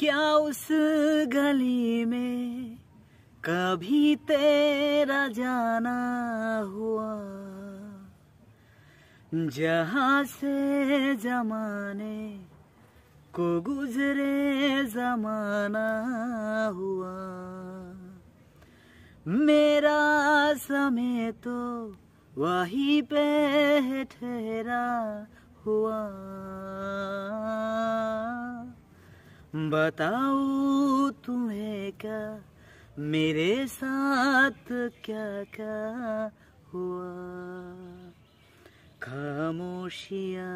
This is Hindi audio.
क्या उस गली में कभी तेरा जाना हुआ जहा से जमाने को गुजरे जमाना हुआ मेरा समय तो वही पे ठहरा हुआ बताओ तुम्हें क्या मेरे साथ क्या क्या हुआ खामोशिया